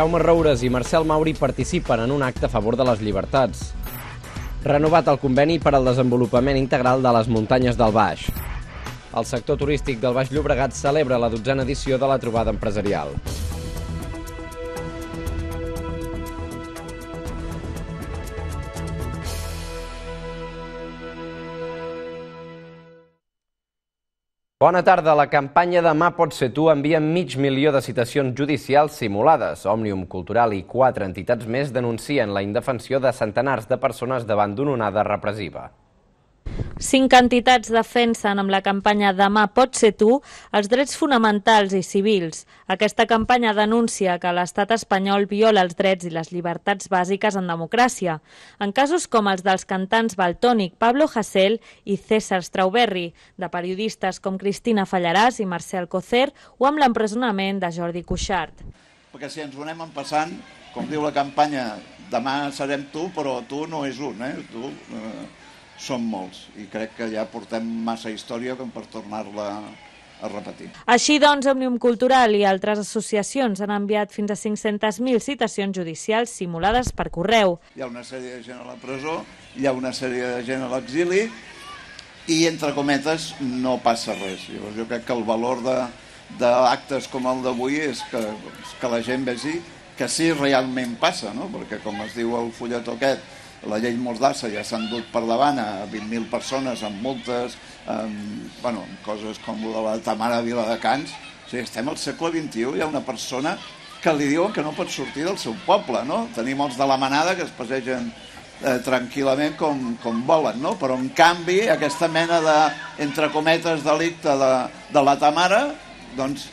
Jaume Roures i Marcel Mauri participen en un acte a favor de les llibertats. Renovat el conveni per al desenvolupament integral de les muntanyes del Baix. El sector turístic del Baix Llobregat celebra la dotzena edició de la trobada empresarial. Bona tarda. La campanya Demà pot ser tu envia mig milió de citacions judicials simulades. Òmnium Cultural i quatre entitats més denuncien la indefensió de centenars de persones davant d'una onada repressiva. Cinc entitats defensen amb la campanya Demà pot ser tu els drets fonamentals i civils. Aquesta campanya denuncia que l'estat espanyol viola els drets i les llibertats bàsiques en democràcia, en casos com els dels cantants Baltònic Pablo Hasél i César Strauberri, de periodistes com Cristina Fallaràs i Marcel Cocer o amb l'empresonament de Jordi Cuixart. Perquè si ens ho anem empassant, com diu la campanya, demà serem tu, però tu no és un, eh? Tu, eh són molts i crec que ja portem massa història com per tornar-la a repetir. Així doncs, Òmnium Cultural i altres associacions han enviat fins a 500.000 citacions judicials simulades per correu. Hi ha una sèrie de gent a la presó, hi ha una sèrie de gent a l'exili i, entre cometes, no passa res. Llavors, jo crec que el valor d'actes com el d'avui és que, que la gent vegi que sí realment passa, no? perquè com es diu el fulletó aquest, la llei Mordassa ja s'han dut per davant a 20.000 persones amb multes, amb, bueno, coses com la de la Tamara Viladecans. O sigui, estem al segle XXI, hi ha una persona que li diuen que no pot sortir del seu poble, no? Tenim els de la manada que es passegen eh, tranquil·lament com, com volen, no? Però, en canvi, aquesta mena de, entre cometes, delicte de, de la Tamara, doncs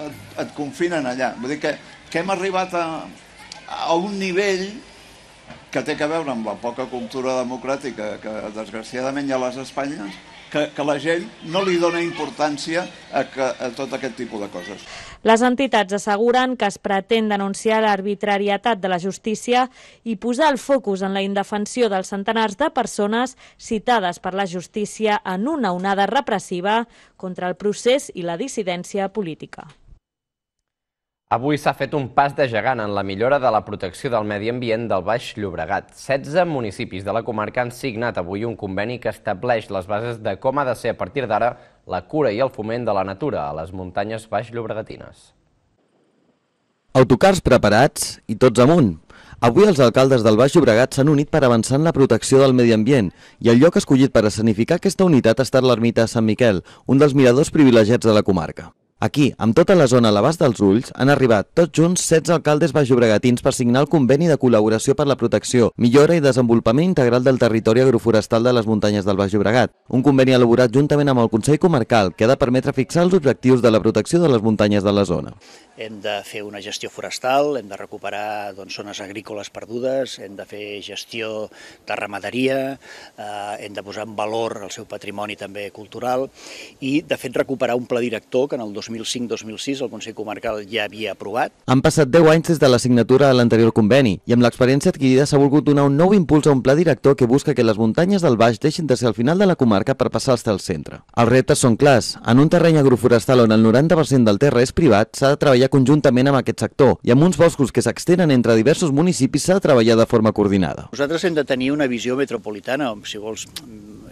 et, et confinen allà. Vull dir que, que hem arribat a, a un nivell que té que veure amb la poca cultura democràtica que desgraciadament hi ha a les Espanyes, que, que la gent no li dona importància a, que, a tot aquest tipus de coses. Les entitats asseguren que es pretén denunciar l'arbitrarietat de la justícia i posar el focus en la indefensió dels centenars de persones citades per la justícia en una onada repressiva contra el procés i la dissidència política. Avui s'ha fet un pas de gegant en la millora de la protecció del medi ambient del Baix Llobregat. 16 municipis de la comarca han signat avui un conveni que estableix les bases de com ha de ser a partir d'ara la cura i el foment de la natura a les muntanyes Baix Llobregatines. Autocars preparats i tots amunt. Avui els alcaldes del Baix Llobregat s'han unit per avançar en la protecció del medi ambient i el lloc escollit per escenificar aquesta unitat ha estat l'ermita de Sant Miquel, un dels miradors privilegiats de la comarca. Aquí, amb tota la zona a l'abast dels ulls, han arribat tots junts 16 alcaldes baixobregatins per signar el conveni de col·laboració per la protecció, millora i desenvolupament integral del territori agroforestal de les muntanyes del Baix Llobregat. Un conveni elaborat juntament amb el Consell Comarcal que ha de permetre fixar els objectius de la protecció de les muntanyes de la zona hem de fer una gestió forestal, hem de recuperar doncs, zones agrícoles perdudes, hem de fer gestió de ramaderia, eh, hem de posar en valor el seu patrimoni també cultural i, de fet, recuperar un pla director que en el 2005-2006 el Consell Comarcal ja havia aprovat. Han passat 10 anys des de la signatura de l'anterior conveni i amb l'experiència adquirida s'ha volgut donar un nou impuls a un pla director que busca que les muntanyes del Baix deixin de ser al final de la comarca per passar-se al centre. Els reptes són clars. En un terreny agroforestal on el 90% del terra és privat, s'ha de treballar conjuntament amb aquest sector i amb uns boscos que s'extenen entre diversos municipis s'ha de treballar de forma coordinada. Nosaltres hem de tenir una visió metropolitana, si vols,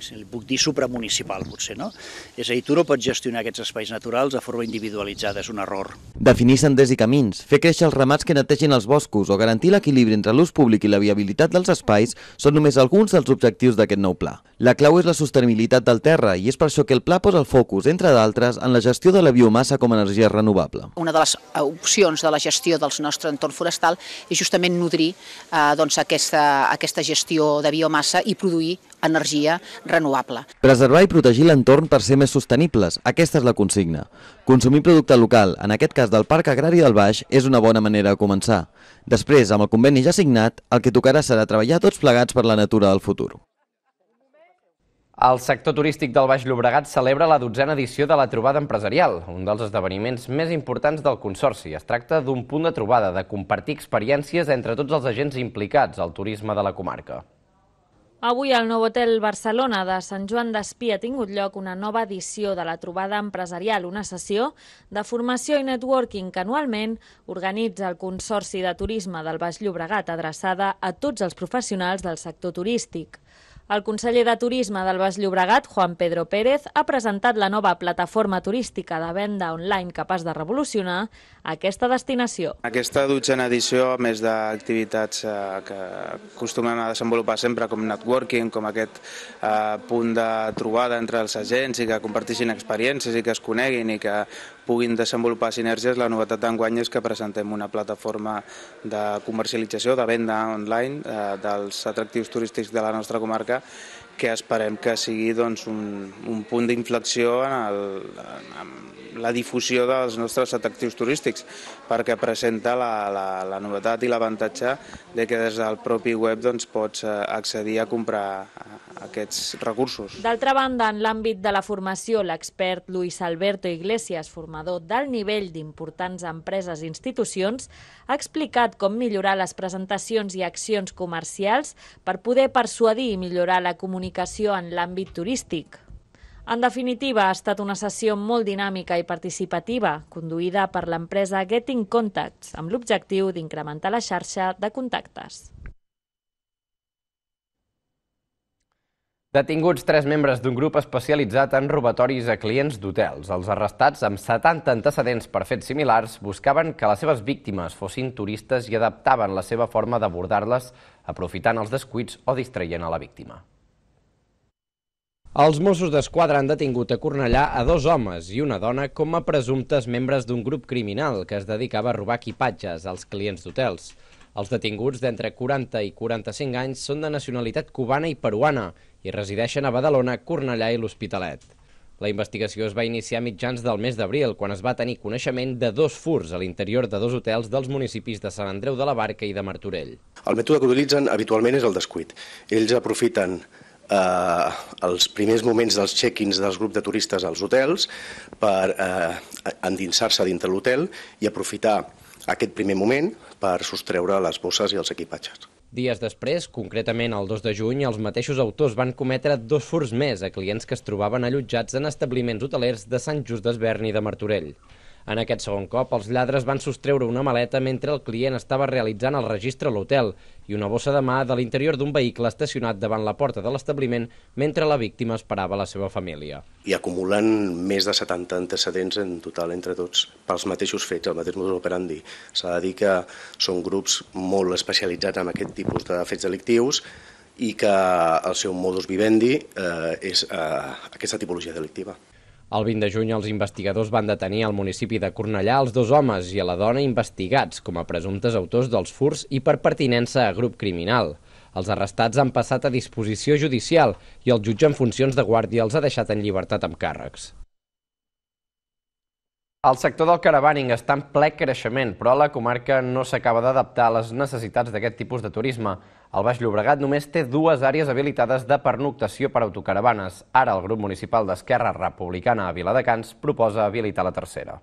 si li puc dir supramunicipal, potser, no? És a dir, tu no pots gestionar aquests espais naturals de forma individualitzada, és un error. Definir senders i camins, fer créixer els ramats que netegin els boscos o garantir l'equilibri entre l'ús públic i la viabilitat dels espais són només alguns dels objectius d'aquest nou pla. La clau és la sostenibilitat del terra i és per això que el pla posa el focus, entre d'altres, en la gestió de la biomassa com a energia renovable. Una de les Eh, opcions de la gestió del nostre entorn forestal és justament nodrir eh, doncs, aquesta, aquesta gestió de biomassa i produir energia renovable. Preservar i protegir l'entorn per ser més sostenibles, aquesta és la consigna. Consumir producte local, en aquest cas del Parc Agrari del Baix, és una bona manera de començar. Després, amb el conveni ja signat, el que tocarà serà treballar tots plegats per la natura del futur. El sector turístic del Baix Llobregat celebra la dotzena edició de la Trobada Empresarial, un dels esdeveniments més importants del Consorci. Es tracta d'un punt de trobada, de compartir experiències entre tots els agents implicats al turisme de la comarca. Avui al nou hotel Barcelona de Sant Joan d'Espí ha tingut lloc una nova edició de la trobada empresarial, una sessió de formació i networking que anualment organitza el Consorci de Turisme del Baix Llobregat adreçada a tots els professionals del sector turístic. El conseller de Turisme del Baix Llobregat, Juan Pedro Pérez, ha presentat la nova plataforma turística de venda online capaç de revolucionar aquesta destinació. Aquesta dotzena edició, a més d'activitats eh, que acostumen a desenvolupar sempre com networking, com aquest eh, punt de trobada entre els agents i que compartissin experiències i que es coneguin i que puguin desenvolupar sinergies. La novetat d'enguany és que presentem una plataforma de comercialització, de venda online eh, dels atractius turístics de la nostra comarca que esperem que sigui doncs, un, un punt d'inflexió en, el, en, en la difusió dels nostres atractius turístics, perquè presenta la, la, la novetat i l'avantatge de que des del propi web doncs, pots eh, accedir a comprar eh, aquests recursos. D'altra banda, en l'àmbit de la formació, l'expert Luis Alberto Iglesias, formador del nivell d'importants empreses i institucions, ha explicat com millorar les presentacions i accions comercials per poder persuadir i millorar la comunicació comunicació en l'àmbit turístic. En definitiva, ha estat una sessió molt dinàmica i participativa, conduïda per l'empresa Getting Contacts, amb l'objectiu d'incrementar la xarxa de contactes. Detinguts tres membres d'un grup especialitzat en robatoris a clients d'hotels. Els arrestats, amb 70 antecedents per fets similars, buscaven que les seves víctimes fossin turistes i adaptaven la seva forma d'abordar-les aprofitant els descuits o distraient a la víctima. Els Mossos d'Esquadra han detingut a Cornellà a dos homes i una dona com a presumptes membres d'un grup criminal que es dedicava a robar equipatges als clients d'hotels. Els detinguts d'entre 40 i 45 anys són de nacionalitat cubana i peruana i resideixen a Badalona, Cornellà i l'Hospitalet. La investigació es va iniciar mitjans del mes d'abril, quan es va tenir coneixement de dos furs a l'interior de dos hotels dels municipis de Sant Andreu de la Barca i de Martorell. El mètode que utilitzen habitualment és el descuit. Ells aprofiten eh, els primers moments dels check-ins dels grups de turistes als hotels per eh, endinsar-se dintre l'hotel i aprofitar aquest primer moment per sostreure les bosses i els equipatges. Dies després, concretament el 2 de juny, els mateixos autors van cometre dos furs més a clients que es trobaven allotjats en establiments hotelers de Sant Just i de Martorell. En aquest segon cop, els lladres van sostreure una maleta mentre el client estava realitzant el registre a l'hotel i una bossa de mà de l'interior d'un vehicle estacionat davant la porta de l'establiment mentre la víctima esperava la seva família. I acumulen més de 70 antecedents en total entre tots pels mateixos fets, el mateix modus operandi. S'ha de dir que són grups molt especialitzats en aquest tipus de fets delictius i que el seu modus vivendi eh, és eh, aquesta tipologia delictiva. El 20 de juny els investigadors van detenir al municipi de Cornellà els dos homes i a la dona investigats com a presumptes autors dels furs i per pertinença a grup criminal. Els arrestats han passat a disposició judicial i el jutge en funcions de guàrdia els ha deixat en llibertat amb càrrecs. El sector del caravaning està en ple creixement, però la comarca no s'acaba d'adaptar a les necessitats d'aquest tipus de turisme. El Baix Llobregat només té dues àrees habilitades de pernoctació per autocaravanes. Ara el grup municipal d'Esquerra Republicana a Viladecans proposa habilitar la tercera.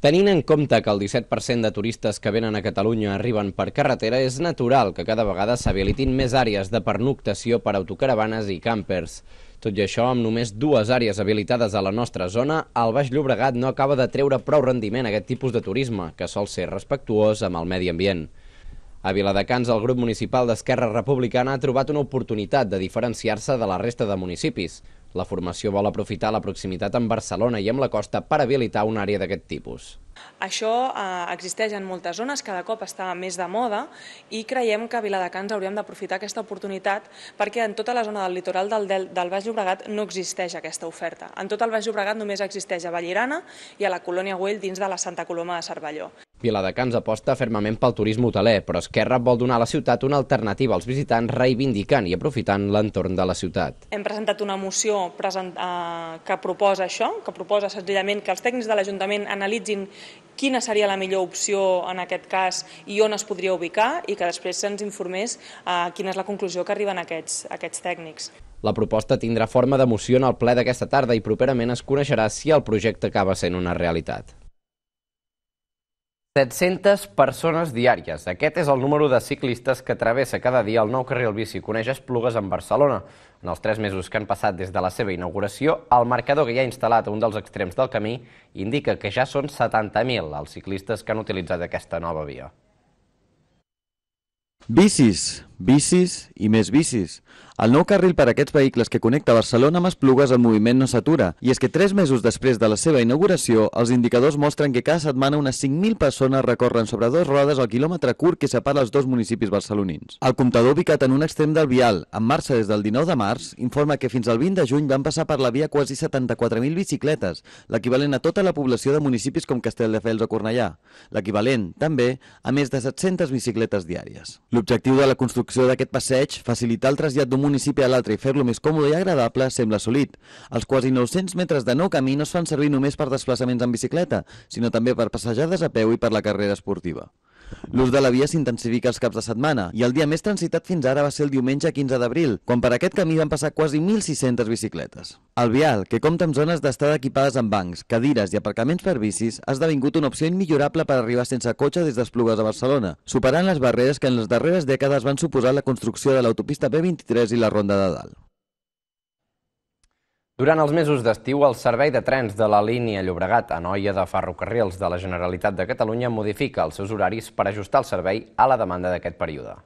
Tenint en compte que el 17% de turistes que venen a Catalunya arriben per carretera, és natural que cada vegada s'habilitin més àrees de pernoctació per autocaravanes i càmpers. Tot i això, amb només dues àrees habilitades a la nostra zona, el Baix Llobregat no acaba de treure prou rendiment a aquest tipus de turisme, que sol ser respectuós amb el medi ambient. A Viladecans, el grup municipal d'Esquerra Republicana ha trobat una oportunitat de diferenciar-se de la resta de municipis. La formació vol aprofitar la proximitat amb Barcelona i amb la costa per habilitar una àrea d'aquest tipus. Això eh, existeix en moltes zones, cada cop està més de moda i creiem que a Viladecans hauríem d'aprofitar aquesta oportunitat perquè en tota la zona del litoral del, del, del Baix Llobregat no existeix aquesta oferta. En tot el Baix Llobregat només existeix a Vallirana i a la Colònia Güell dins de la Santa Coloma de Cervelló. Viladecans aposta fermament pel turisme hoteler, però Esquerra vol donar a la ciutat una alternativa als visitants reivindicant i aprofitant l'entorn de la ciutat. Hem presentat una moció present, eh, que proposa això, que proposa senzillament que els tècnics de l'Ajuntament analitzin quina seria la millor opció en aquest cas i on es podria ubicar i que després se'ns informés eh, quina és la conclusió que arriben aquests, aquests tècnics. La proposta tindrà forma de moció en el ple d'aquesta tarda i properament es coneixerà si el projecte acaba sent una realitat. 700 persones diàries. Aquest és el número de ciclistes que travessa cada dia el nou carrer El Bici Coneix Esplugues en Barcelona. En els tres mesos que han passat des de la seva inauguració, el marcador que hi ha instal·lat a un dels extrems del camí indica que ja són 70.000 els ciclistes que han utilitzat aquesta nova via. Bicis, Bicis i més bicis. El nou carril per a aquests vehicles que connecta Barcelona amb Esplugues el moviment no s'atura i és que tres mesos després de la seva inauguració els indicadors mostren que cada setmana unes 5.000 persones recorren sobre dues rodes el quilòmetre curt que separa els dos municipis barcelonins. El comptador ubicat en un extrem del vial, en marxa des del 19 de març, informa que fins al 20 de juny van passar per la via quasi 74.000 bicicletes, l'equivalent a tota la població de municipis com Castelldefels o Cornellà, l'equivalent, també, a més de 700 bicicletes diàries. L'objectiu de la construcció construcció d'aquest passeig, facilitar el trasllat d'un municipi a l'altre i fer-lo més còmode i agradable sembla assolit. Els quasi 900 metres de nou camí no es fan servir només per desplaçaments en bicicleta, sinó també per passejades a peu i per la carrera esportiva. L'ús de la via s'intensifica els caps de setmana i el dia més transitat fins ara va ser el diumenge 15 d'abril, quan per aquest camí van passar quasi 1.600 bicicletes. El vial, que compta amb zones d'estada equipades amb bancs, cadires i aparcaments per bicis, ha esdevingut una opció immillorable per arribar sense cotxe des d'Esplugues a Barcelona, superant les barreres que en les darreres dècades van suposar la construcció de l'autopista B23 i la Ronda de Dalt. Durant els mesos d'estiu, el servei de trens de la línia Llobregat-Anoia de Ferrocarrils de la Generalitat de Catalunya modifica els seus horaris per ajustar el servei a la demanda d'aquest període.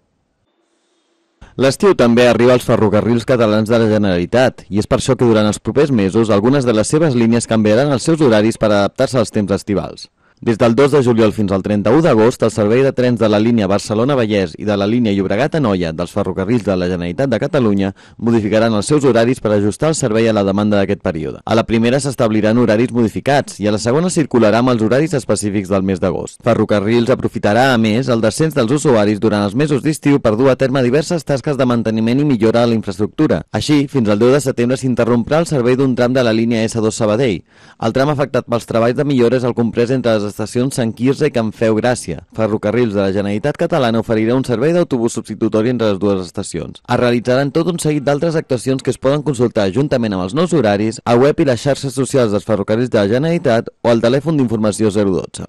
L'estiu també arriba als ferrocarrils catalans de la Generalitat i és per això que durant els propers mesos algunes de les seves línies canviaran els seus horaris per adaptar-se als temps estivals. Des del 2 de juliol fins al 31 d'agost, el servei de trens de la línia Barcelona-Vallès i de la línia Llobregat-Anoia dels ferrocarrils de la Generalitat de Catalunya modificaran els seus horaris per ajustar el servei a la demanda d'aquest període. A la primera s'establiran horaris modificats i a la segona circularà amb els horaris específics del mes d'agost. Ferrocarrils aprofitarà, a més, el descens dels usuaris durant els mesos d'estiu per dur a terme diverses tasques de manteniment i millora a la infraestructura. Així, fins al 10 de setembre s'interromprà el servei d'un tram de la línia S2 Sabadell. El tram afectat pels treballs de millores el comprès entre les estacions Sant Quirze i Canfeu Gràcia. Ferrocarrils de la Generalitat Catalana oferirà un servei d'autobús substitutori entre les dues estacions. Es realitzaran tot un seguit d'altres actuacions que es poden consultar juntament amb els nous horaris a web i les xarxes socials dels ferrocarrils de la Generalitat o al telèfon d'informació 012.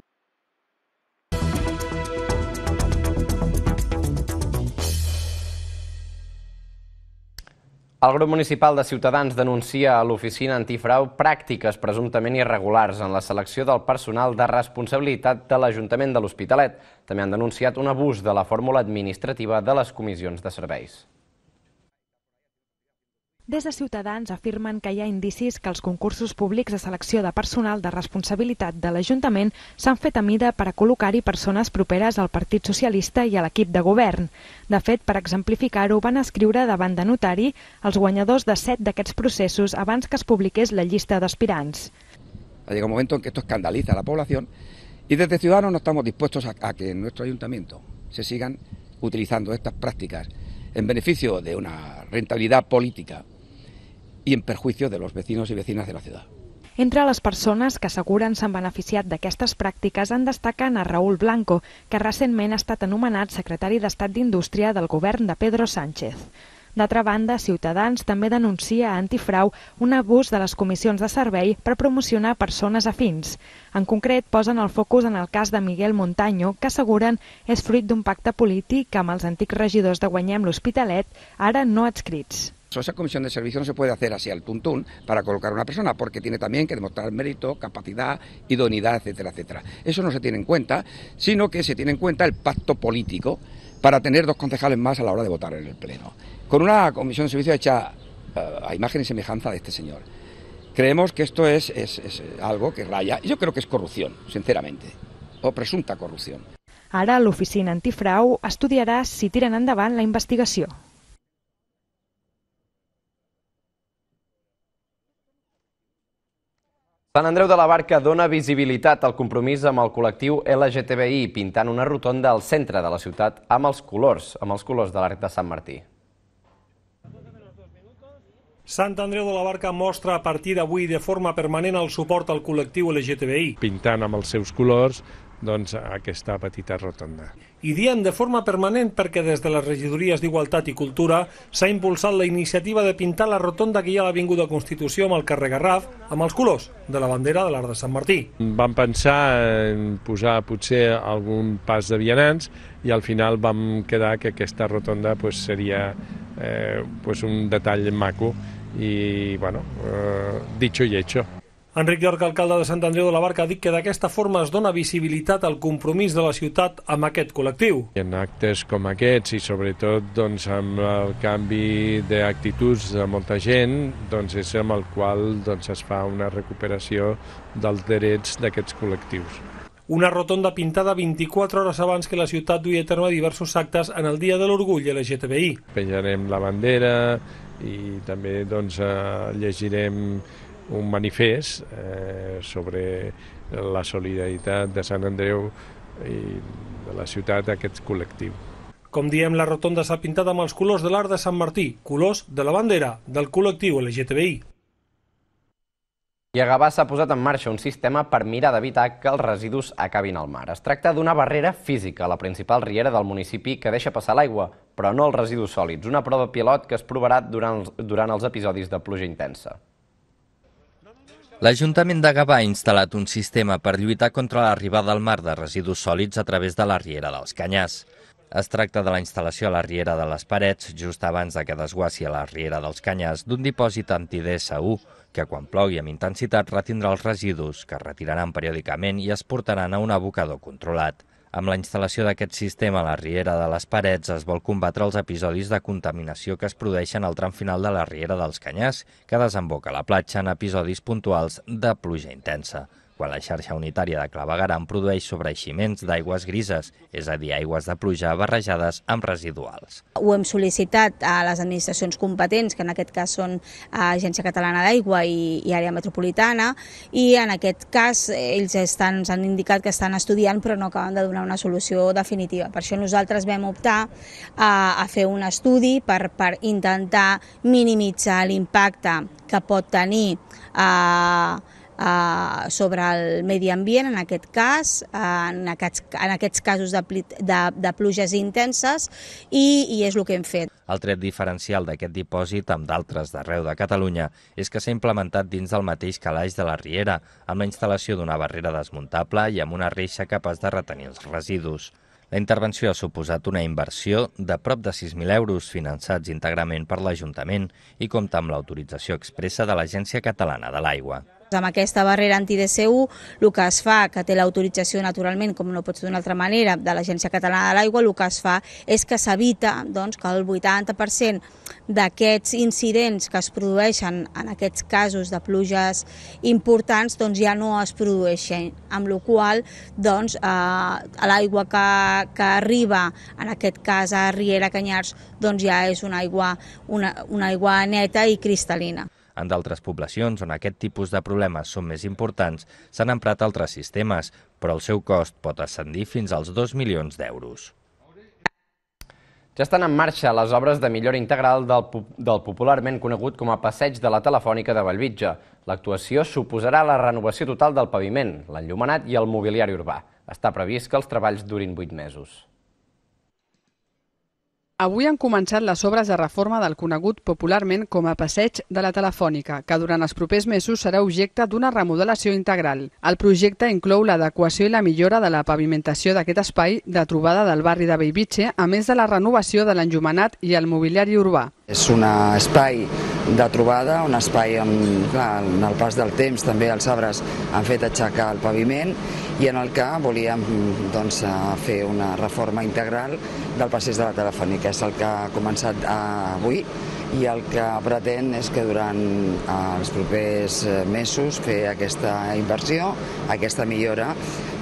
El grup municipal de Ciutadans denuncia a l'oficina antifrau pràctiques presumptament irregulars en la selecció del personal de responsabilitat de l'Ajuntament de l'Hospitalet. També han denunciat un abús de la fórmula administrativa de les comissions de serveis. Des de Ciutadans afirmen que hi ha indicis que els concursos públics de selecció de personal de responsabilitat de l'Ajuntament s'han fet a mida per a col·locar-hi persones properes al Partit Socialista i a l'equip de govern. De fet, per exemplificar-ho, van escriure davant de notari els guanyadors de set d'aquests processos abans que es publiqués la llista d'aspirants. Ha llegat un moment en que esto escandaliza a la i des de Ciudadanos no estamos dispuestos a, a que en nuestro ayuntamiento se sigan utilizando estas prácticas en beneficio de una rentabilidad política y en perjuicio de los vecinos y vecinas de la ciudad. Entre les persones que asseguren s'han beneficiat d'aquestes pràctiques en destaquen a Raúl Blanco, que recentment ha estat anomenat secretari d'Estat d'Indústria del govern de Pedro Sánchez. D'altra banda, Ciutadans també denuncia a Antifrau un abús de les comissions de servei per promocionar persones afins. En concret, posen el focus en el cas de Miguel Montaño, que asseguren és fruit d'un pacte polític amb els antics regidors de Guanyem l'Hospitalet, ara no adscrits. esa comisión de servicio no se puede hacer así al tuntún para colocar a una persona, porque tiene también que demostrar mérito, capacidad, idoneidad, etcétera, etcétera. Eso no se tiene en cuenta, sino que se tiene en cuenta el pacto político para tener dos concejales más a la hora de votar en el Pleno. Con una comisión de servicio hecha eh, a imagen y semejanza de este señor. Creemos que esto es, algo que raya, yo creo que es corrupción, sinceramente, o presunta corrupción. la oficina antifrau estudiará si tiran andaban la investigación. Sant Andreu de la Barca dona visibilitat al compromís amb el col·lectiu LGTBI pintant una rotonda al centre de la ciutat amb els colors, amb els colors de l'Arc de Sant Martí. Sant Andreu de la Barca mostra a partir d'avui de forma permanent el suport al col·lectiu LGTBI. Pintant amb els seus colors doncs, aquesta petita rotonda. I diem de forma permanent perquè des de les regidories d'Igualtat i Cultura s'ha impulsat la iniciativa de pintar la rotonda que hi ha a l'Avinguda Constitució amb el carrer Garraf amb els colors de la bandera de l'Arc de Sant Martí. Vam pensar en posar potser algun pas de vianants i al final vam quedar que aquesta rotonda pues, seria eh, pues, un detall maco i, bueno, eh, dicho y hecho. Enric York, alcalde de Sant Andreu de la Barca, ha dit que d'aquesta forma es dona visibilitat al compromís de la ciutat amb aquest col·lectiu. En actes com aquests i sobretot doncs, amb el canvi d'actituds de molta gent doncs, és amb el qual doncs, es fa una recuperació dels drets d'aquests col·lectius. Una rotonda pintada 24 hores abans que la ciutat duia a terme diversos actes en el Dia de l'Orgull LGTBI. Penjarem la bandera i també doncs, eh, llegirem un manifest eh, sobre la solidaritat de Sant Andreu i de la ciutat aquest col·lectiu. Com diem, la rotonda s'ha pintat amb els colors de l'art de Sant Martí, colors de la bandera del col·lectiu LGTBI. I a Gavà s'ha posat en marxa un sistema per mirar d'evitar que els residus acabin al mar. Es tracta d'una barrera física a la principal riera del municipi que deixa passar l'aigua, però no els residus sòlids. Una prova pilot que es provarà durant els, durant els episodis de pluja intensa. L'Ajuntament de Gavà ha instal·lat un sistema per lluitar contra l'arribada al mar de residus sòlids a través de la Riera dels Canyars. Es tracta de la instal·lació a la Riera de les Parets, just abans de que desguassi a la Riera dels Canyars, d'un dipòsit anti 1, que quan plogui amb intensitat retindrà els residus, que es retiraran periòdicament i es portaran a un abocador controlat. Amb la instal·lació d'aquest sistema a la Riera de les Parets es vol combatre els episodis de contaminació que es produeixen al tram final de la Riera dels Canyars, que desemboca a la platja en episodis puntuals de pluja intensa quan la xarxa unitària de clavegaram produeix sobreiximents d'aigües grises, és a dir, aigües de pluja barrejades amb residuals. Ho hem sol·licitat a les administracions competents, que en aquest cas són eh, Agència Catalana d'Aigua i, i Àrea Metropolitana, i en aquest cas eh, ells estan, ens han indicat que estan estudiant però no acaben de donar una solució definitiva. Per això nosaltres vam optar a, a fer un estudi per, per intentar minimitzar l'impacte que pot tenir eh, Eh, sobre el medi ambient, en aquest cas, en aquests, en aquests casos de, de, de pluges intenses, i, i és el que hem fet. El tret diferencial d'aquest dipòsit amb d'altres d'arreu de Catalunya és que s'ha implementat dins del mateix calaix de la Riera, amb la instal·lació d'una barrera desmuntable i amb una reixa capaç de retenir els residus. La intervenció ha suposat una inversió de prop de 6.000 euros finançats íntegrament per l'Ajuntament i compta amb l'autorització expressa de l'Agència Catalana de l'Aigua. Doncs amb aquesta barrera anti-DCU, el que es fa, que té l'autorització naturalment, com no pot ser d'una altra manera, de l'Agència Catalana de l'Aigua, el que es fa és que s'evita doncs, que el 80% d'aquests incidents que es produeixen en aquests casos de pluges importants doncs, ja no es produeixen, amb la qual doncs, eh, l'aigua que, que arriba, en aquest cas a Riera Canyars, doncs ja és una aigua, una, una aigua neta i cristal·lina. En d'altres poblacions on aquest tipus de problemes són més importants, s'han emprat altres sistemes, però el seu cost pot ascendir fins als 2 milions d'euros. Ja estan en marxa les obres de millora integral del, del popularment conegut com a Passeig de la Telefònica de Vallvitge. L'actuació suposarà la renovació total del paviment, l'enllumenat i el mobiliari urbà. Està previst que els treballs durin 8 mesos. Avui han començat les obres de reforma del conegut popularment com a Passeig de la Telefònica, que durant els propers mesos serà objecte d'una remodelació integral. El projecte inclou l'adequació i la millora de la pavimentació d'aquest espai de trobada del barri de Bellvitge, a més de la renovació de l'enjumenat i el mobiliari urbà. És un espai de trobada, un espai on, clar, en el pas del temps també els arbres han fet aixecar el paviment i en el que volíem doncs, eh, fer una reforma integral del passeig de la telefònica. És el que ha començat avui i el que pretén és que durant eh, els propers eh, mesos fer aquesta inversió, aquesta millora,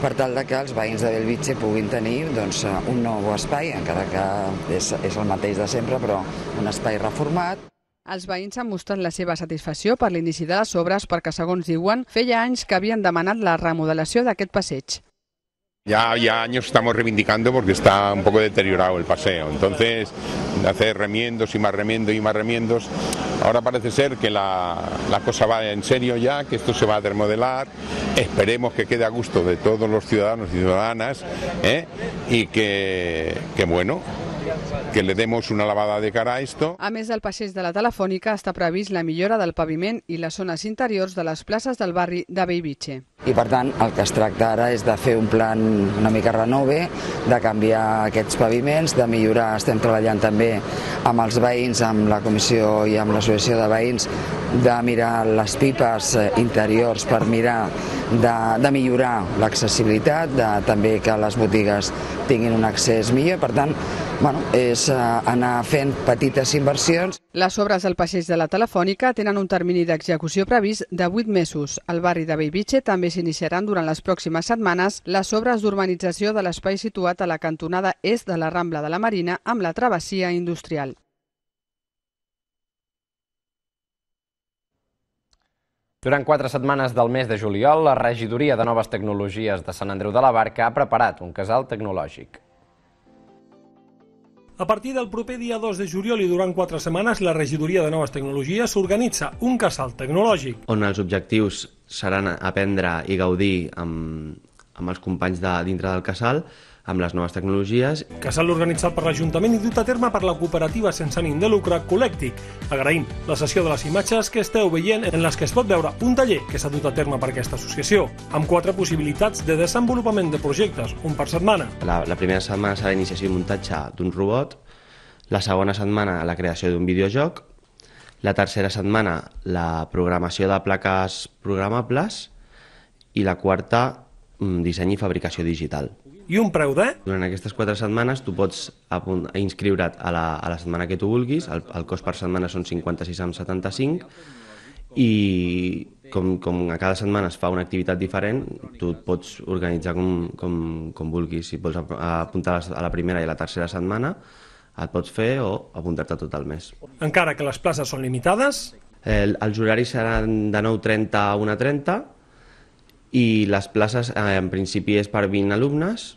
per tal de que els veïns de Belvitge puguin tenir doncs, un nou espai, encara que és, és el mateix de sempre, però un espai reformat. Els veïns han mostrat la seva satisfacció per l'inici de les obres perquè, segons diuen, feia anys que havien demanat la remodelació d'aquest passeig. Ya, ya años estamos reivindicando porque está un poco deteriorado el paseo. Entonces, hacer remiendos y más remiendos y más remiendos. Ahora parece ser que la, la cosa va en serio ya, que esto se va a remodelar. Esperemos que quede a gusto de todos los ciudadanos y ciudadanas ¿eh? y que, que, bueno, que le demos una lavada de cara a esto. A més del passeig de la Telefònica està previst la millora del paviment i les zones interiors de les places del barri de Beibitxe. I per tant, el que es tracta ara és de fer un plan una mica renove, de canviar aquests paviments, de millorar, estem treballant també amb els veïns, amb la comissió i amb l'associació de veïns, de mirar les pipes eh, interiors per mirar de, de millorar l'accessibilitat, de també que les botigues tinguin un accés millor. Per tant, bueno, és eh, anar fent petites inversions. Les obres del passeig de la Telefònica tenen un termini d'execució previst de 8 mesos. Al barri de Bellvitge també s'iniciaran durant les pròximes setmanes les obres d'urbanització de l'espai situat a la cantonada est de la Rambla de la Marina amb la travessia industrial. Durant quatre setmanes del mes de juliol, la Regidoria de Noves Tecnologies de Sant Andreu de la Barca ha preparat un casal tecnològic. A partir del proper dia 2 de juliol i durant quatre setmanes, la Regidoria de Noves Tecnologies organitza un casal tecnològic. On els objectius seran aprendre i gaudir amb, amb els companys de dintre del casal, amb les noves tecnologies. Que s'ha organitzat per l'Ajuntament i dut a terme per la cooperativa sense ànim de lucre Collectic. Agraïm la sessió de les imatges que esteu veient en les que es pot veure un taller que s'ha dut a terme per aquesta associació, amb quatre possibilitats de desenvolupament de projectes, un per setmana. La, la primera setmana serà iniciació i muntatge d'un robot, la segona setmana la creació d'un videojoc, la tercera setmana la programació de plaques programables i la quarta mm, disseny i fabricació digital i un preu de... Durant aquestes quatre setmanes tu pots inscriure't a la, a la setmana que tu vulguis, el, el cost per setmana són 56 amb 75, i com, com a cada setmana es fa una activitat diferent, tu et pots organitzar com, com, com vulguis. Si vols apuntar a la primera i a la tercera setmana, et pots fer o apuntar-te tot el mes. Encara que les places són limitades... El, els horaris seran de 9.30 a 1.30 i les places eh, en principi és per 20 alumnes,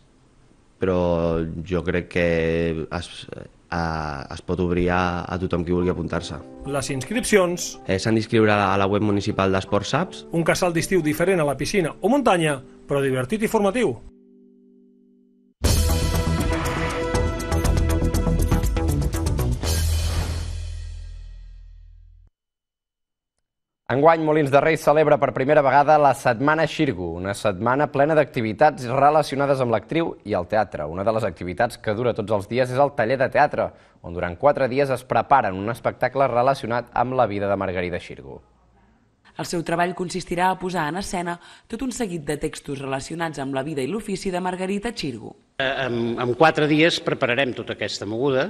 però jo crec que es, eh, es pot obrir a, a tothom qui vulgui apuntar-se. Les inscripcions... Eh, S'han d'inscriure a la web municipal d'Esports Saps. Un casal d'estiu diferent a la piscina o muntanya, però divertit i formatiu. Enguany, Molins de Rei celebra per primera vegada la Setmana Xirgo, una setmana plena d'activitats relacionades amb l'actriu i el teatre. Una de les activitats que dura tots els dies és el taller de teatre, on durant quatre dies es preparen un espectacle relacionat amb la vida de Margarida Xirgo. El seu treball consistirà a posar en escena tot un seguit de textos relacionats amb la vida i l'ofici de Margarita Xirgo. Eh, en, en quatre dies prepararem tota aquesta moguda,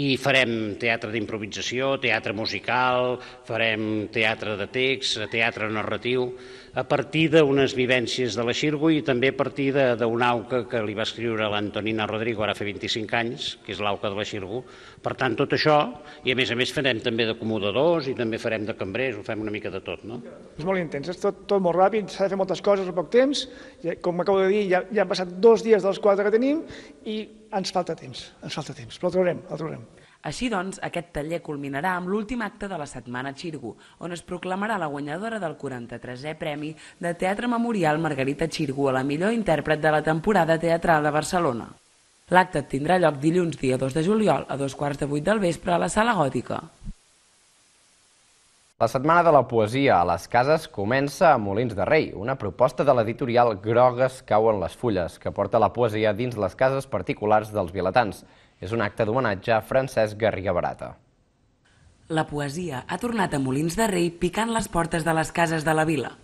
i farem teatre d'improvisació, teatre musical, farem teatre de text, teatre narratiu, a partir d'unes vivències de la Xirgo i també a partir d'un auca que li va escriure l'Antonina Rodrigo ara fa 25 anys, que és l'auca de la Xirgo. Per tant, tot això, i a més a més farem també d'acomodadors i també farem de cambrers, ho fem una mica de tot, no? És molt intens, és tot, tot molt ràpid, s'ha de fer moltes coses en poc temps, com acabo de dir, ja, ja han passat dos dies dels quatre que tenim i ens falta temps, ens falta temps, però el trobarem, el trobarem. Així doncs, aquest taller culminarà amb l'últim acte de la setmana Xirgu, on es proclamarà la guanyadora del 43è Premi de Teatre Memorial Margarita Xirgu a la millor intèrpret de la temporada teatral de Barcelona. L'acte tindrà lloc dilluns dia 2 de juliol a dos quarts de vuit del vespre a la Sala Gòtica. La Setmana de la Poesia a les Cases comença a Molins de Rei, una proposta de l'editorial Grogues cauen les fulles, que porta la poesia dins les cases particulars dels vilatans. És un acte d'homenatge a Francesc Garriga Barata. La poesia ha tornat a Molins de Rei picant les portes de les cases de la vila.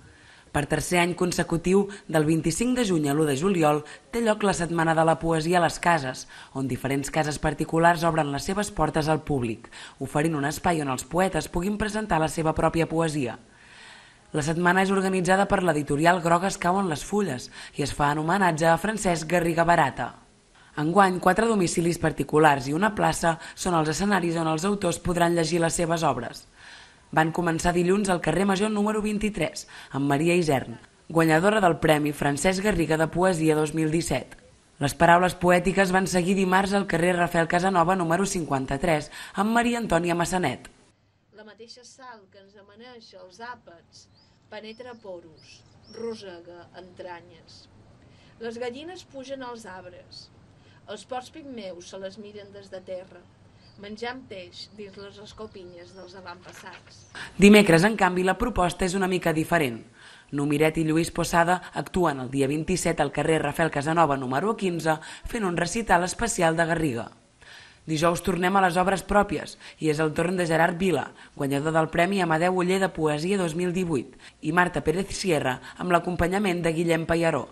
Per tercer any consecutiu, del 25 de juny a l'1 de juliol, té lloc la Setmana de la Poesia a les Cases, on diferents cases particulars obren les seves portes al públic, oferint un espai on els poetes puguin presentar la seva pròpia poesia. La setmana és organitzada per l'editorial Grogues cauen les fulles i es fa en homenatge a Francesc Garriga Barata. Enguany, quatre domicilis particulars i una plaça són els escenaris on els autors podran llegir les seves obres. Van començar dilluns al carrer Major número 23, amb Maria Isern, guanyadora del Premi Francesc Garriga de Poesia 2017. Les paraules poètiques van seguir dimarts al carrer Rafael Casanova número 53, amb Maria Antònia Massanet. La mateixa sal que ens amaneix els àpats penetra poros, rosega entranyes. Les gallines pugen als arbres, els porcs pigmeus se les miren des de terra, menjant peix dins les escopinyes dels avantpassats. Dimecres, en canvi, la proposta és una mica diferent. Numiret i Lluís Posada actuen el dia 27 al carrer Rafael Casanova número 15 fent un recital especial de Garriga. Dijous tornem a les obres pròpies i és el torn de Gerard Vila, guanyador del Premi Amadeu Oller de Poesia 2018, i Marta Pérez Sierra amb l'acompanyament de Guillem Pallaró.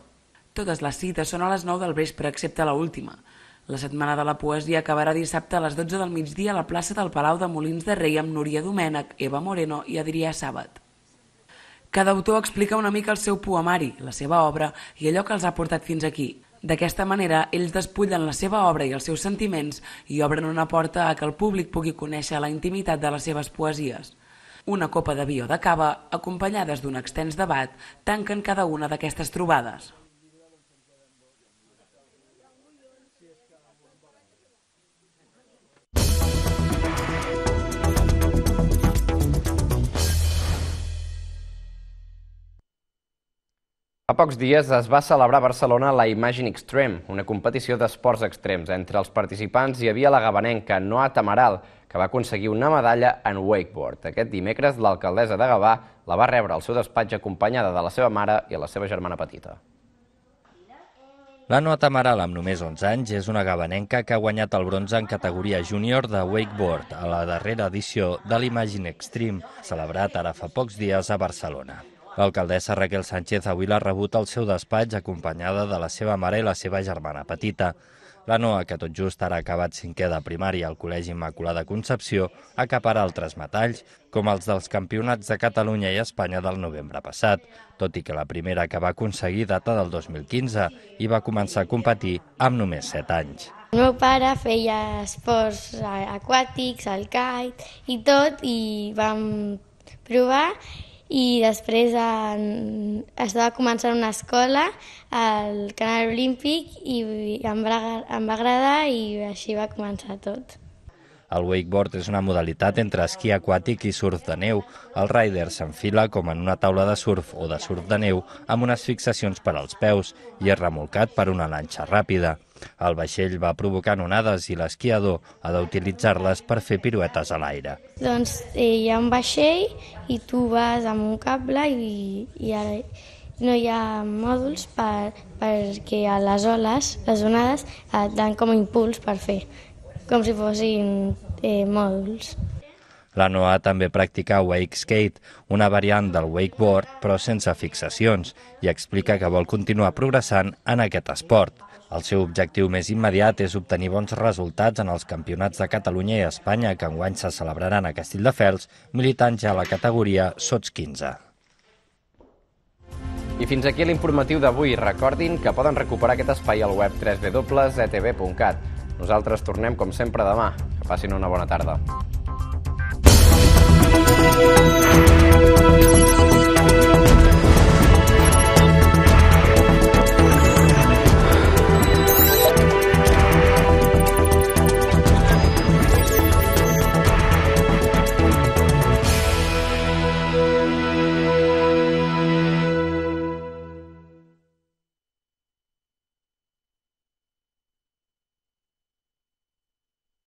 Totes les cites són a les 9 del vespre excepte la última, la Setmana de la Poesia acabarà dissabte a les 12 del migdia a la plaça del Palau de Molins de Rei amb Núria Domènec, Eva Moreno i Adrià Sàbat. Cada autor explica una mica el seu poemari, la seva obra i allò que els ha portat fins aquí. D'aquesta manera, ells despullen la seva obra i els seus sentiments i obren una porta a que el públic pugui conèixer la intimitat de les seves poesies. Una copa de vi o de cava, acompanyades d'un extens debat, tanquen cada una d'aquestes trobades. A pocs dies es va celebrar a Barcelona la Imagine Extreme, una competició d'esports extrems. Entre els participants hi havia la gabanenca Noa Tamaral, que va aconseguir una medalla en wakeboard. Aquest dimecres l'alcaldessa de Gavà la va rebre al seu despatx acompanyada de la seva mare i la seva germana petita. La Noa Tamaral, amb només 11 anys, és una gabanenca que ha guanyat el bronze en categoria júnior de wakeboard a la darrera edició de l'Imagine Extreme, celebrat ara fa pocs dies a Barcelona. L'alcaldessa Raquel Sánchez avui l'ha rebut al seu despatx acompanyada de la seva mare i la seva germana petita. La Noa, que tot just ara ha acabat cinquè de primària al Col·legi Immaculada Concepció, acapara altres metalls, com els dels campionats de Catalunya i Espanya del novembre passat, tot i que la primera que va aconseguir data del 2015 i va començar a competir amb només 7 anys. El meu pare feia esports aquàtics, el kite i tot, i vam provar i després en, estava començant una escola al Canal Olímpic i em va, em va agradar i així va començar tot. El wakeboard és una modalitat entre esquí aquàtic i surf de neu. El rider s'enfila com en una taula de surf o de surf de neu amb unes fixacions per als peus i és remolcat per una lanxa ràpida. El vaixell va provocant onades i l'esquiador ha d'utilitzar-les per fer piruetes a l'aire. Doncs eh, hi ha un vaixell i tu vas amb un cable i, i ara no hi ha mòduls per, perquè a les oles, les onades, et dan com a impuls per fer, com si fossin de mòduls. La Noa també practica wake skate, una variant del wakeboard però sense fixacions, i explica que vol continuar progressant en aquest esport. El seu objectiu més immediat és obtenir bons resultats en els campionats de Catalunya i Espanya que enguany se celebraran a Castelldefels, militant ja a la categoria Sots 15. I fins aquí l'informatiu d'avui. Recordin que poden recuperar aquest espai al web www.etv.cat. E Nosaltres tornem, com sempre, demà. Facin una bona tarda.